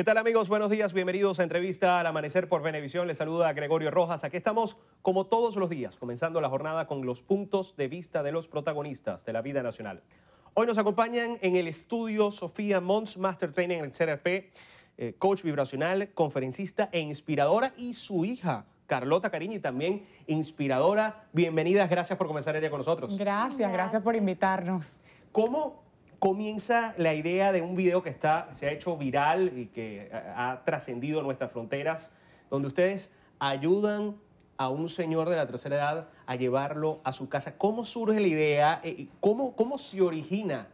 ¿Qué tal amigos? Buenos días, bienvenidos a entrevista al amanecer por Benevisión. Les saluda Gregorio Rojas. Aquí estamos como todos los días, comenzando la jornada con los puntos de vista de los protagonistas de la vida nacional. Hoy nos acompañan en el estudio Sofía Mons, Master Trainer en el CRP, eh, coach vibracional, conferencista e inspiradora y su hija. Carlota Cariñi, también inspiradora. Bienvenidas, gracias por comenzar el con nosotros. Gracias, gracias por invitarnos. ¿Cómo comienza la idea de un video que está, se ha hecho viral y que eh, ha trascendido nuestras fronteras, donde ustedes ayudan a un señor de la tercera edad a llevarlo a su casa. ¿Cómo surge la idea? Eh, ¿Cómo, cómo se origina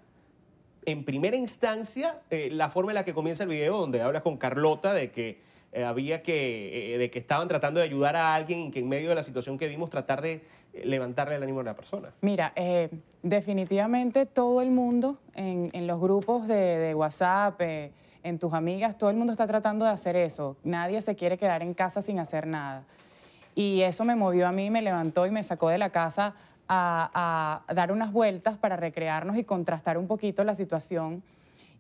en primera instancia eh, la forma en la que comienza el video, donde hablas con Carlota de que había que, de que estaban tratando de ayudar a alguien y que en medio de la situación que vimos tratar de levantarle el ánimo a la persona? Mira, Definitivamente todo el mundo en, los grupos de, WhatsApp, eh, en tus amigas, todo el mundo está tratando de hacer eso. Nadie se quiere quedar en casa sin hacer nada. Y eso me movió a mí, me levantó y me sacó de la casa a, dar unas vueltas para recrearnos y contrastar un poquito la situación.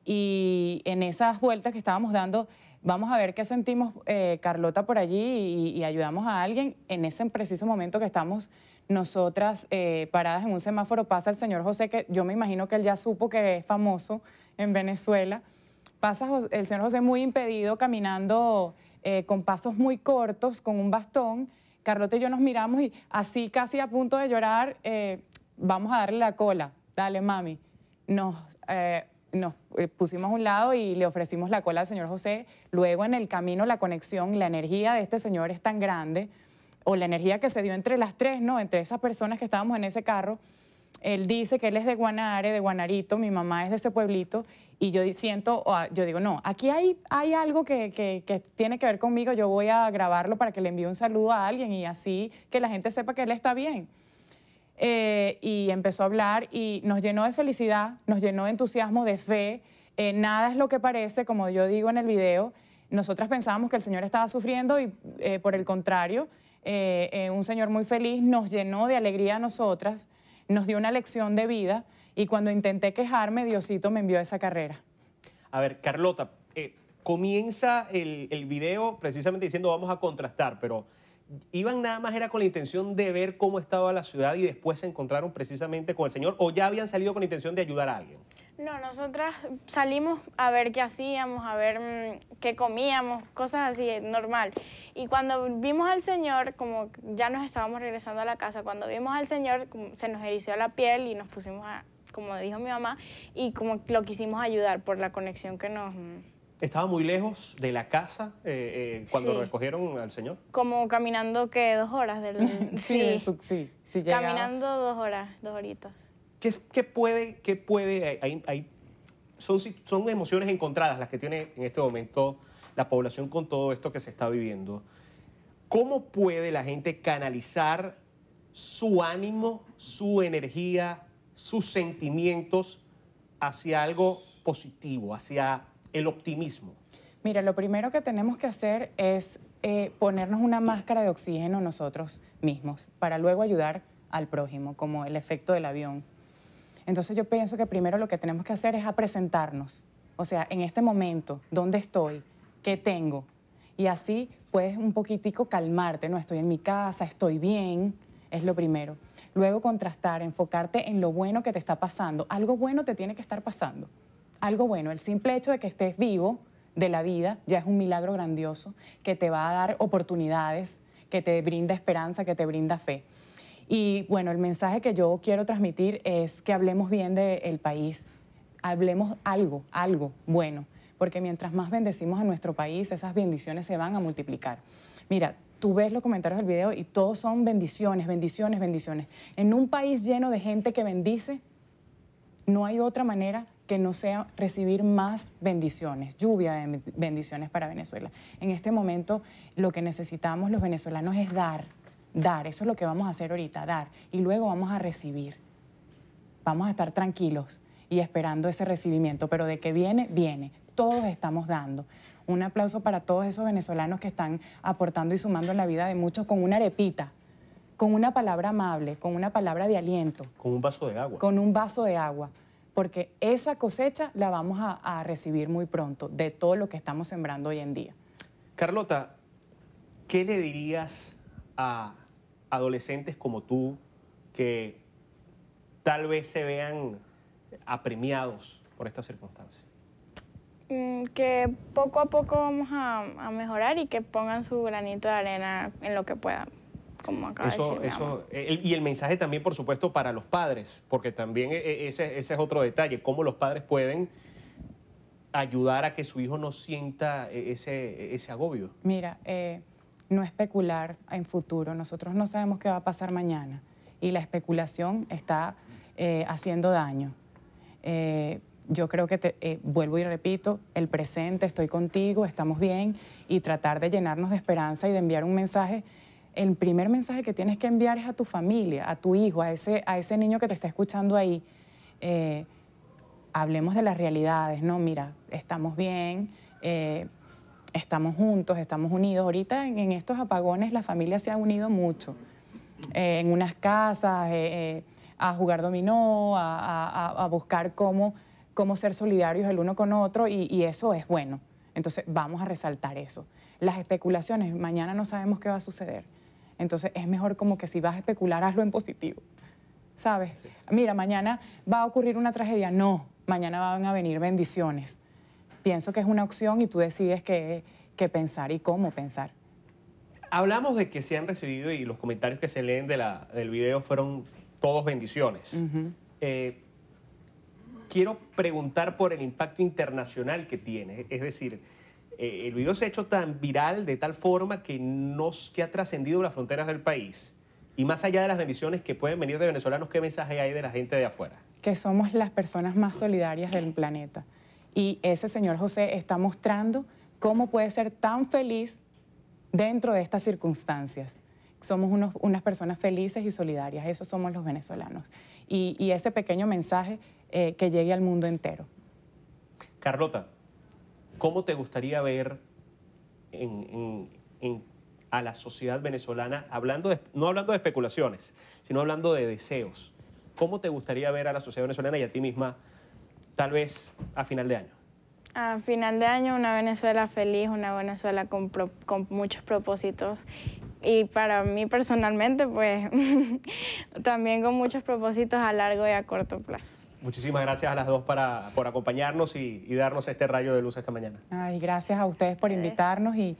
Y en esas vueltas que estábamos dando, vamos a ver qué sentimos eh, Carlota por allí y, y, ayudamos a alguien en ese preciso momento que estamos nosotras eh, paradas en un semáforo pasa el señor José, que yo me imagino que él ya supo que es famoso en Venezuela, pasa el señor José muy impedido, caminando eh, con pasos muy cortos, con un bastón. Carlota y yo nos miramos y así casi a punto de llorar, eh, vamos a darle la cola, dale mami. Nos, nos pusimos a un lado y le ofrecimos la cola al señor José. Luego en el camino la conexión, la energía de este señor es tan grande o la energía que se dio entre las tres, ¿no? Entre esas personas que estábamos en ese carro. Él dice que él es de Guanare, de Guanarito, mi mamá es de ese pueblito, y yo siento, ah, yo digo, no, aquí hay, algo que, tiene que ver conmigo, yo voy a grabarlo para que le envíe un saludo a alguien y así que la gente sepa que él está bien. Eh, y empezó a hablar y nos llenó de felicidad, nos llenó de entusiasmo, de fe, eh, nada es lo que parece, como yo digo en el video, nosotras pensábamos que el Señor estaba sufriendo y eh, por el contrario, eh, eh, un señor muy feliz, nos llenó de alegría a nosotras, nos dio una lección de vida y cuando intenté quejarme, Diosito me envió a esa carrera. A ver, Carlota, eh, comienza el, el video precisamente diciendo vamos a contrastar, pero iban nada más era con la intención de ver cómo estaba la ciudad y después se encontraron precisamente con el Señor o ya habían salido con la intención de ayudar a alguien. No, nosotras salimos a ver qué hacíamos, a ver mm, qué comíamos, cosas así, eh, normal. Y cuando vimos al Señor, como ya nos estábamos regresando a la casa, cuando vimos al Señor, se nos erizó la piel y nos pusimos a, como dijo mi mamá, y como lo quisimos ayudar por la conexión que nos... Mm, ¿Estaba muy lejos de la casa eh, eh, cuando recogieron al señor? Como caminando, que Dos horas del... sí, sí, sí, sí caminando dos horas, dos horitas. ¿Qué, qué puede, qué puede, hay, hay, son, son emociones encontradas las que tiene en este momento la población con todo esto que se está viviendo? ¿Cómo puede la gente canalizar su ánimo, su energía, sus sentimientos hacia algo positivo, hacia el optimismo? Mira, lo primero que tenemos que hacer es eh, ponernos una máscara de oxígeno nosotros mismos para luego ayudar al prójimo, como el efecto del avión entonces yo pienso que primero lo que tenemos que hacer es a presentarnos, o sea, en este momento, ¿dónde estoy? ¿Qué tengo? Y así puedes un poquitico calmarte, no estoy en mi casa, estoy bien, es lo primero. Luego contrastar, enfocarte en lo bueno que te está pasando. Algo bueno te tiene que estar pasando. Algo bueno, el simple hecho de que estés vivo de la vida ya es un milagro grandioso que te va a dar oportunidades, que te brinda esperanza, que te brinda fe. Y bueno, el mensaje que yo quiero transmitir es que hablemos bien del país, hablemos algo, algo bueno, porque mientras más bendecimos a nuestro país, esas bendiciones se van a multiplicar. Mira, tú ves los comentarios del video y todos son bendiciones, bendiciones, bendiciones. En un país lleno de gente que bendice, no hay otra manera que no sea recibir más bendiciones, lluvia de bendiciones para Venezuela. En este momento lo que necesitamos los venezolanos es dar, Dar, eso es lo que vamos a hacer ahorita, dar. Y luego vamos a recibir. Vamos a estar tranquilos y esperando ese recibimiento. Pero de que viene, viene. Todos estamos dando. Un aplauso para todos esos venezolanos que están aportando y sumando en la vida de muchos con una arepita, con una palabra amable, con una palabra de aliento. Con un vaso de agua. Con un vaso de agua. Porque esa cosecha la vamos a, a recibir muy pronto de todo lo que estamos sembrando hoy en día. Carlota, ¿qué le dirías a adolescentes como tú que tal vez se vean apremiados por estas circunstancias? Mm, que poco a poco vamos a, mejorar y que pongan su granito de arena en lo que puedan. Como eso, eso, eh, y el mensaje también, por supuesto, para los padres, porque también e, e, ese, es otro detalle, cómo los padres pueden ayudar a que su hijo no sienta e, ese, ese agobio. Mira, eh, no especular en futuro. Nosotros no sabemos qué va a pasar mañana y la especulación está eh, haciendo daño. Eh, yo creo que, te, eh, vuelvo y repito, el presente, estoy contigo, estamos bien y tratar de llenarnos de esperanza y de enviar un mensaje. El primer mensaje que tienes que enviar es a tu familia, a tu hijo, a ese, a ese niño que te está escuchando ahí. hablemos de las realidades, ¿no? Mira, estamos bien estamos juntos, estamos unidos. Ahorita en, estos apagones la familia se ha unido mucho, eh, en unas casas, eh, eh, a jugar dominó, a, buscar cómo, cómo ser solidarios el uno con otro y, y eso es bueno. Entonces vamos a resaltar eso. Las especulaciones, mañana no sabemos qué va a suceder. Entonces es mejor como que si vas a especular, hazlo en positivo. ¿Sabes? Mira, mañana va a ocurrir una tragedia. No, mañana van a venir bendiciones pienso que es una opción y tú decides qué, pensar y cómo pensar. Hablamos de que se han recibido y los comentarios que se leen del video fueron todos bendiciones. Eh, quiero preguntar por el impacto internacional que tiene. Es decir, eh, el video se ha hecho tan viral de tal forma que, nos, que ha trascendido las fronteras del país. Y más allá de las bendiciones que pueden venir de venezolanos, ¿qué mensaje hay de la gente de afuera? Que somos las personas más solidarias del planeta. Y ese señor José está mostrando cómo puede ser tan feliz dentro de estas circunstancias. Somos unas personas felices y solidarias, eso somos los venezolanos. Y, ese pequeño mensaje eh, que llegue al mundo entero. Carlota, ¿cómo te gustaría ver a la sociedad venezolana, hablando no hablando de especulaciones, sino hablando de deseos? ¿Cómo te gustaría ver a la sociedad venezolana y a ti misma tal vez a final de año? A final de año una Venezuela feliz, una Venezuela con, con muchos propósitos y para mí personalmente pues también con muchos propósitos a largo y a corto plazo. Muchísimas gracias a las dos para, por acompañarnos y, darnos este rayo de luz esta mañana. Ay, gracias a ustedes por invitarnos y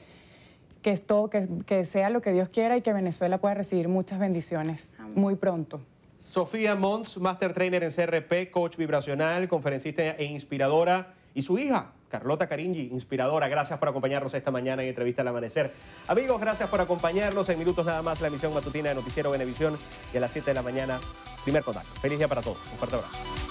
que, esto, que, que sea lo que Dios quiera y que Venezuela pueda recibir muchas bendiciones muy pronto. Sofía Mons, Master Trainer en CRP, coach vibracional, conferencista e inspiradora, y su hija, Carlota Caringi, inspiradora. Gracias por acompañarnos esta mañana en Entrevista al Amanecer. Amigos, gracias por acompañarnos. En minutos nada más la emisión matutina de Noticiero Venevisión y a las 7 de la mañana, primer contacto. Feliz día para todos. Un fuerte abrazo.